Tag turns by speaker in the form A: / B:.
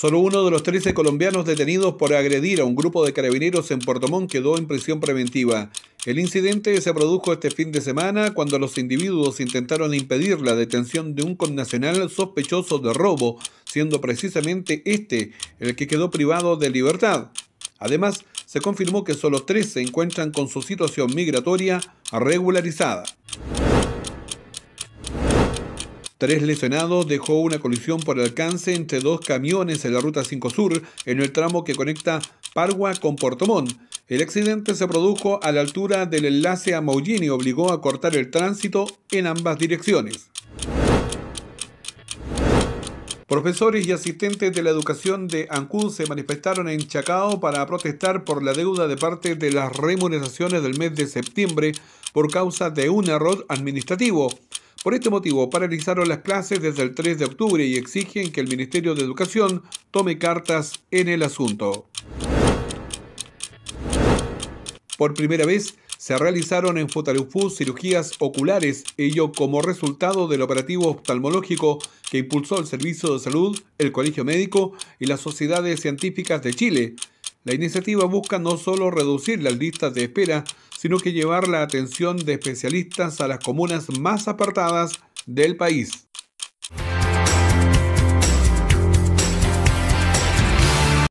A: Solo uno de los 13 colombianos detenidos por agredir a un grupo de carabineros en Puerto Montt quedó en prisión preventiva. El incidente se produjo este fin de semana cuando los individuos intentaron impedir la detención de un connacional sospechoso de robo, siendo precisamente este el que quedó privado de libertad. Además, se confirmó que solo tres se encuentran con su situación migratoria regularizada. Tres lesionados dejó una colisión por alcance entre dos camiones en la Ruta 5 Sur, en el tramo que conecta Pargua con Portomón. El accidente se produjo a la altura del enlace a Maullín y obligó a cortar el tránsito en ambas direcciones. Profesores y asistentes de la educación de Ancud se manifestaron en Chacao para protestar por la deuda de parte de las remuneraciones del mes de septiembre por causa de un error administrativo. Por este motivo, paralizaron las clases desde el 3 de octubre y exigen que el Ministerio de Educación tome cartas en el asunto. Por primera vez, se realizaron en Fotalufú cirugías oculares, ello como resultado del operativo oftalmológico que impulsó el Servicio de Salud, el Colegio Médico y las sociedades científicas de Chile. La iniciativa busca no solo reducir las listas de espera, sino que llevar la atención de especialistas a las comunas más apartadas del país.